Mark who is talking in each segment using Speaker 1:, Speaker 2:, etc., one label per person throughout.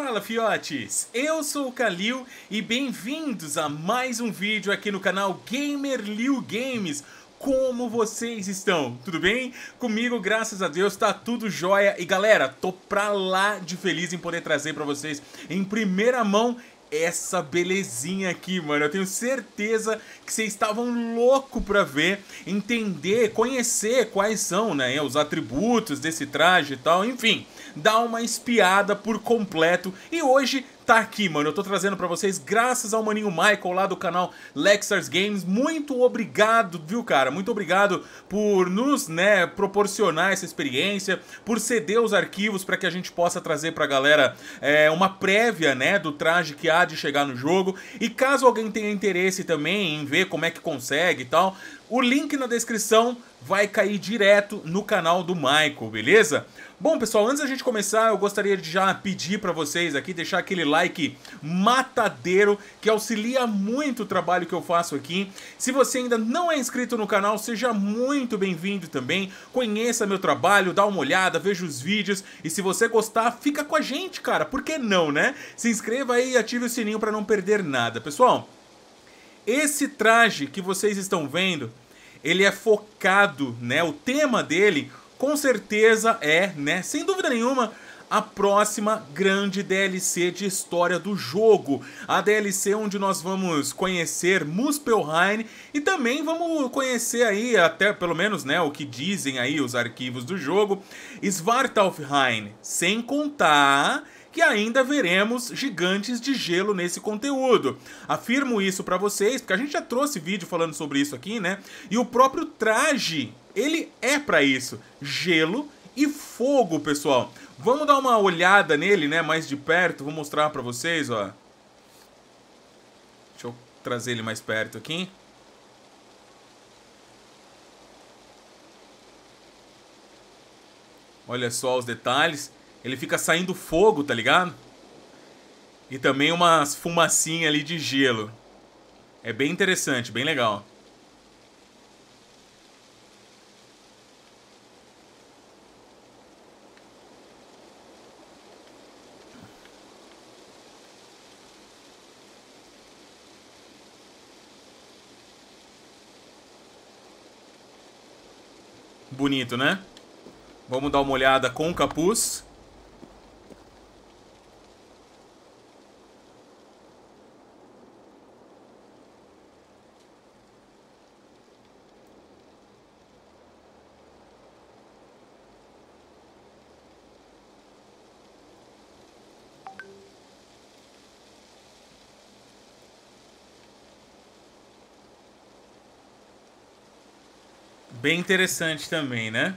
Speaker 1: Fala fiotes, eu sou o Kalil e bem-vindos a mais um vídeo aqui no canal Gamer Liu Games como vocês estão? Tudo bem? Comigo, graças a Deus, tá tudo jóia. E galera, tô pra lá de feliz em poder trazer pra vocês em primeira mão essa belezinha aqui, mano. Eu tenho certeza que vocês estavam louco para ver, entender, conhecer quais são, né, os atributos desse traje e tal. Enfim, dá uma espiada por completo. E hoje tá aqui, mano. Eu tô trazendo pra vocês graças ao maninho Michael lá do canal Lexars Games. Muito obrigado, viu, cara? Muito obrigado por nos, né, proporcionar essa experiência, por ceder os arquivos para que a gente possa trazer pra galera é, uma prévia, né, do traje que há de chegar no jogo. E caso alguém tenha interesse também em ver como é que consegue e tal, o link na descrição vai cair direto no canal do Michael, beleza? Bom, pessoal, antes da gente começar, eu gostaria de já pedir para vocês aqui deixar aquele like matadeiro que auxilia muito o trabalho que eu faço aqui. Se você ainda não é inscrito no canal, seja muito bem-vindo também. Conheça meu trabalho, dá uma olhada, veja os vídeos e se você gostar, fica com a gente, cara. Por que não, né? Se inscreva aí e ative o sininho para não perder nada, pessoal. Esse traje que vocês estão vendo, ele é focado, né? O tema dele, com certeza é, né? Sem dúvida nenhuma, a próxima grande DLC de história do jogo. A DLC onde nós vamos conhecer Muspelheim e também vamos conhecer aí, até pelo menos né, o que dizem aí os arquivos do jogo, Svartalfheim. Sem contar que ainda veremos gigantes de gelo nesse conteúdo. Afirmo isso para vocês, porque a gente já trouxe vídeo falando sobre isso aqui, né? E o próprio traje, ele é para isso, gelo e fogo, pessoal. Vamos dar uma olhada nele, né, mais de perto, vou mostrar para vocês, ó. Deixa eu trazer ele mais perto aqui. Olha só os detalhes. Ele fica saindo fogo, tá ligado? E também umas fumacinhas ali de gelo. É bem interessante, bem legal. Bonito, né? Vamos dar uma olhada com o capuz. Bem interessante também, né?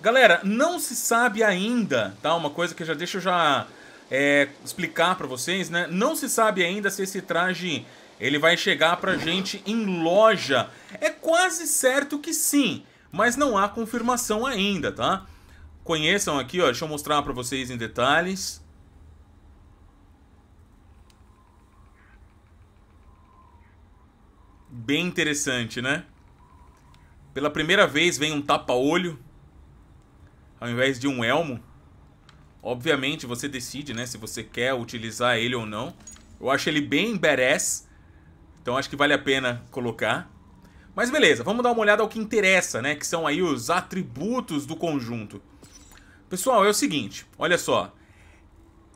Speaker 1: Galera, não se sabe ainda, tá? Uma coisa que eu já deixo já é, explicar para vocês, né? Não se sabe ainda se esse traje ele vai chegar pra gente em loja. É quase certo que sim, mas não há confirmação ainda, tá? Conheçam aqui, ó, deixa eu mostrar para vocês em detalhes. Bem interessante, né? Pela primeira vez vem um tapa-olho ao invés de um elmo. Obviamente você decide, né, se você quer utilizar ele ou não. Eu acho ele bem badass, então acho que vale a pena colocar. Mas beleza, vamos dar uma olhada ao que interessa, né, que são aí os atributos do conjunto. Pessoal, é o seguinte, olha só.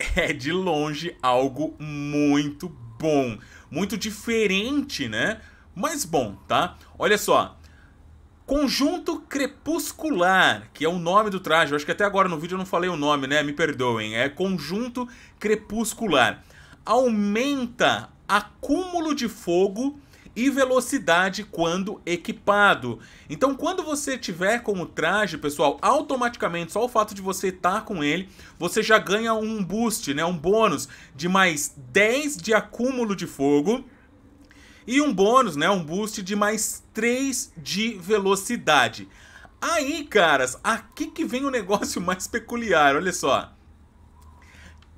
Speaker 1: É de longe algo muito bom, muito diferente, né? Mas bom, tá? Olha só, Conjunto Crepuscular, que é o nome do traje. Eu acho que até agora no vídeo eu não falei o nome, né? Me perdoem. É Conjunto Crepuscular. Aumenta acúmulo de fogo e velocidade quando equipado. Então, quando você tiver com o traje, pessoal, automaticamente, só o fato de você estar tá com ele, você já ganha um boost, né, um bônus de mais 10 de acúmulo de fogo e um bônus, né? Um boost de mais 3 de velocidade. Aí, caras, aqui que vem o negócio mais peculiar, olha só.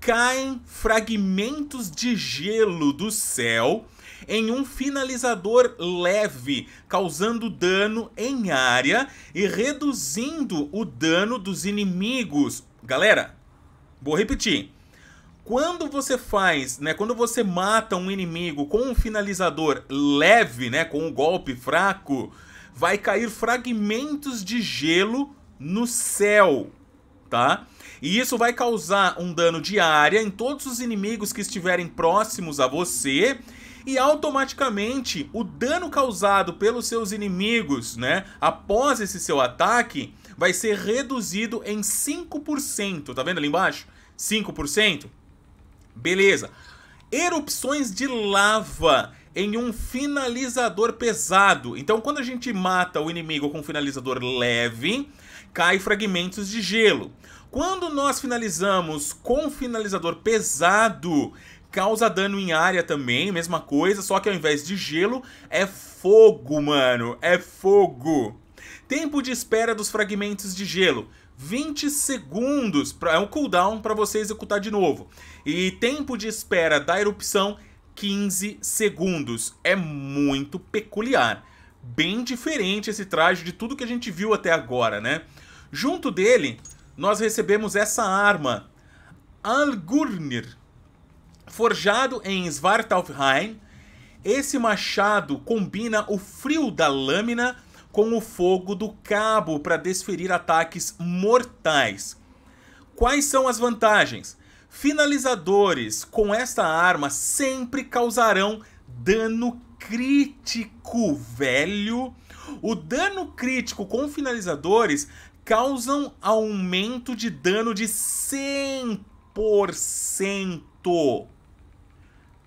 Speaker 1: Caem fragmentos de gelo do céu em um finalizador leve, causando dano em área e reduzindo o dano dos inimigos. Galera, vou repetir quando você faz, né, quando você mata um inimigo com um finalizador leve, né, com um golpe fraco, vai cair fragmentos de gelo no céu, tá? E isso vai causar um dano de área em todos os inimigos que estiverem próximos a você e automaticamente o dano causado pelos seus inimigos, né, após esse seu ataque, vai ser reduzido em 5%, tá vendo ali embaixo? 5%. Beleza. Erupções de lava em um finalizador pesado. Então, quando a gente mata o inimigo com um finalizador leve, cai fragmentos de gelo. Quando nós finalizamos com um finalizador pesado, causa dano em área também, mesma coisa, só que ao invés de gelo, é fogo, mano. É fogo. Tempo de espera dos fragmentos de gelo. 20 segundos, pra, é um cooldown para você executar de novo. E tempo de espera da erupção 15 segundos. É muito peculiar. Bem diferente esse traje de tudo que a gente viu até agora, né? Junto dele, nós recebemos essa arma, Algurnir, forjado em Svartalfheim. Esse machado combina o frio da lâmina com o fogo do cabo para desferir ataques mortais. Quais são as vantagens? Finalizadores com esta arma sempre causarão dano crítico, velho. O dano crítico com finalizadores causam aumento de dano de 100%.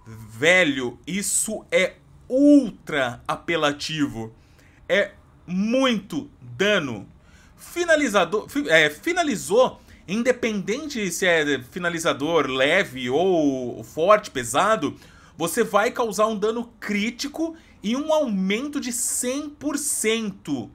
Speaker 1: Velho, isso é ultra apelativo. É muito dano. Finalizador, é, finalizou independente se é finalizador leve ou forte, pesado, você vai causar um dano crítico e um aumento de 100%.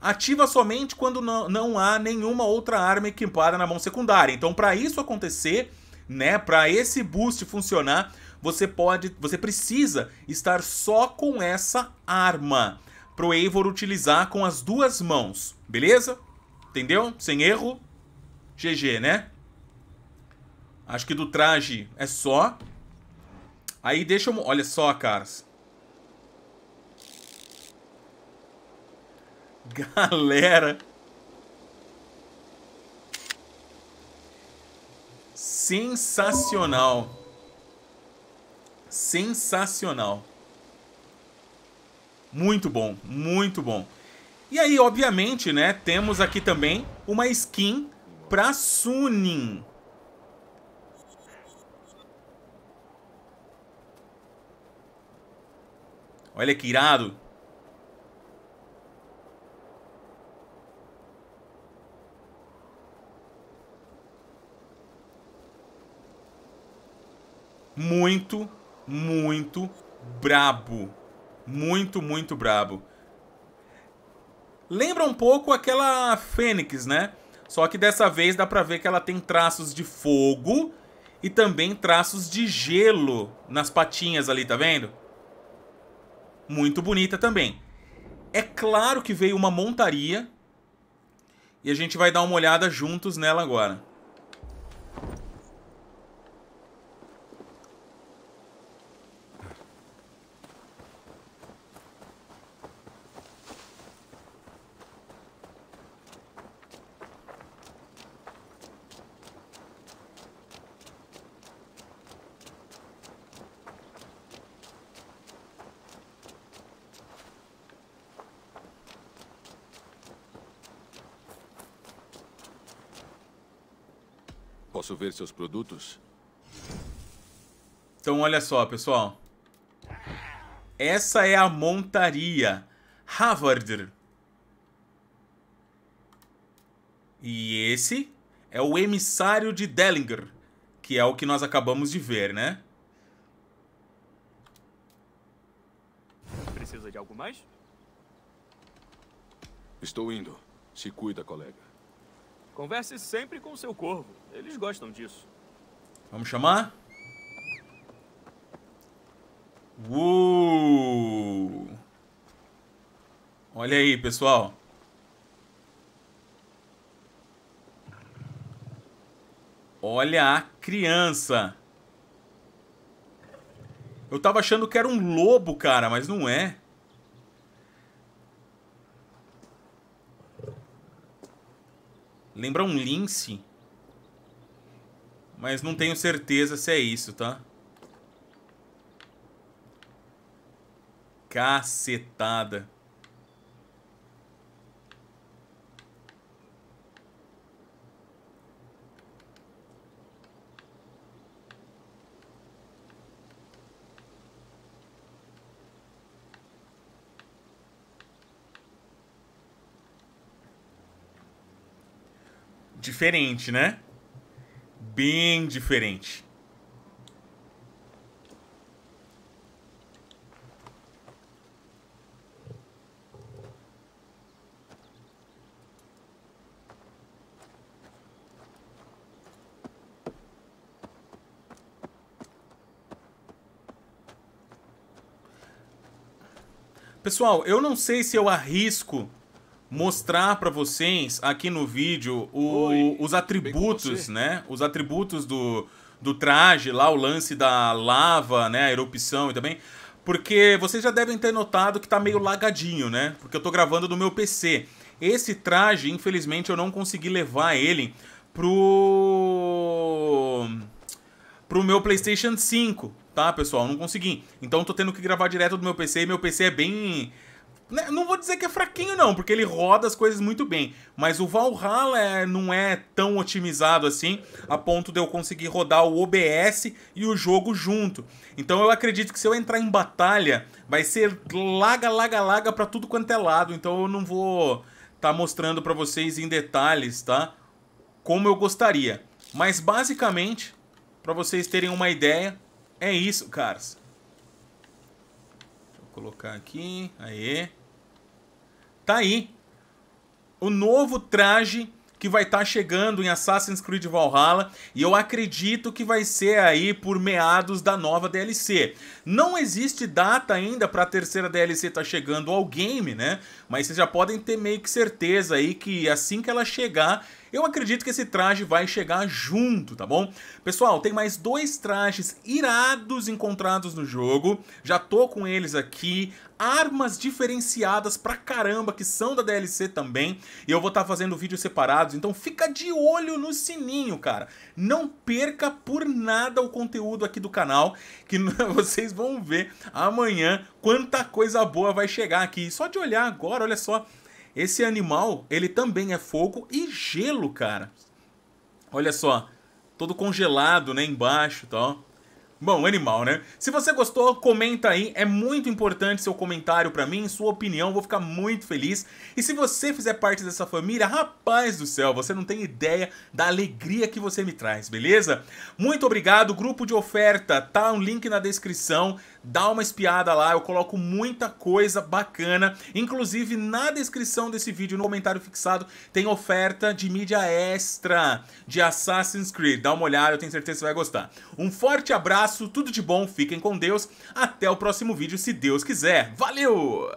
Speaker 1: Ativa somente quando não, não há nenhuma outra arma equipada na mão secundária. Então, para isso acontecer, né, para esse boost funcionar, você pode, você precisa estar só com essa arma pro Eivor utilizar com as duas mãos, beleza? Entendeu? Sem erro. GG, né? Acho que do traje é só. Aí deixa eu... Olha só, caras. Galera. Sensacional. Sensacional. Muito bom, muito bom. E aí, obviamente, né, temos aqui também uma skin pra Sunin. Olha que irado. Muito, muito brabo. Muito, muito brabo. Lembra um pouco aquela Fênix, né? Só que dessa vez dá pra ver que ela tem traços de fogo e também traços de gelo nas patinhas ali, tá vendo? Muito bonita também. É claro que veio uma montaria e a gente vai dar uma olhada juntos nela agora. Posso ver seus produtos? Então, olha só, pessoal. Essa é a montaria Havarder E esse é o emissário de Dellinger, que é o que nós acabamos de ver, né? Precisa de algo mais? Estou indo. Se cuida, colega. Converse sempre com seu corvo. Eles gostam disso. Vamos chamar? Uou! Uh! Olha aí, pessoal. Olha a criança. Eu tava achando que era um lobo, cara, mas não é. Lembra um lince. Mas não tenho certeza se é isso, tá? Cacetada. Diferente, né? bem diferente. Pessoal, eu não sei se eu arrisco mostrar para vocês aqui no vídeo o, Oi, os atributos, né? Os atributos do, do traje lá, o lance da lava, né? A erupção e também. Porque vocês já devem ter notado que tá meio lagadinho, né? Porque eu tô gravando no meu PC. Esse traje, infelizmente, eu não consegui levar ele pro. pro meu PlayStation 5, tá, pessoal? não consegui. Então tô tendo que gravar direto do meu PC e meu PC é bem né, não vou dizer que é fraquinho, não, porque ele roda as coisas muito bem. Mas o Valhalla é, não é tão otimizado assim, a ponto de eu conseguir rodar o OBS e o jogo junto. Então eu acredito que se eu entrar em batalha, vai ser laga, laga, laga pra tudo quanto é lado. Então eu não vou estar tá mostrando pra vocês em detalhes, tá? Como eu gostaria. Mas basicamente, pra vocês terem uma ideia, é isso, caras colocar aqui. Aê. Tá aí. O novo traje que vai estar tá chegando em Assassin's Creed Valhalla e eu acredito que vai ser aí por meados da nova DLC. Não existe data ainda para a terceira DLC estar tá chegando ao game, né? Mas vocês já podem ter meio que certeza aí que assim que ela chegar, eu acredito que esse traje vai chegar junto, tá bom? Pessoal, tem mais dois trajes irados encontrados no jogo. Já tô com eles aqui. Armas diferenciadas pra caramba, que são da DLC também. E eu vou estar tá fazendo vídeos separados, então fica de olho no sininho, cara. Não perca por nada o conteúdo aqui do canal, que vocês vão ver amanhã quanta coisa boa vai chegar aqui. Só de olhar agora, olha só esse animal, ele também é fogo e gelo, cara. Olha só, todo congelado, né, embaixo e tal. Bom, animal, né? Se você gostou, comenta aí. É muito importante seu comentário para mim, sua opinião. Vou ficar muito feliz. E se você fizer parte dessa família, rapaz do céu, você não tem ideia da alegria que você me traz, beleza? Muito obrigado. Grupo de oferta, tá um link na descrição dá uma espiada lá, eu coloco muita coisa bacana. Inclusive, na descrição desse vídeo, no comentário fixado, tem oferta de mídia extra de Assassin's Creed. Dá uma olhada, eu tenho certeza que você vai gostar. Um forte abraço, tudo de bom, fiquem com Deus. Até o próximo vídeo, se Deus quiser. Valeu!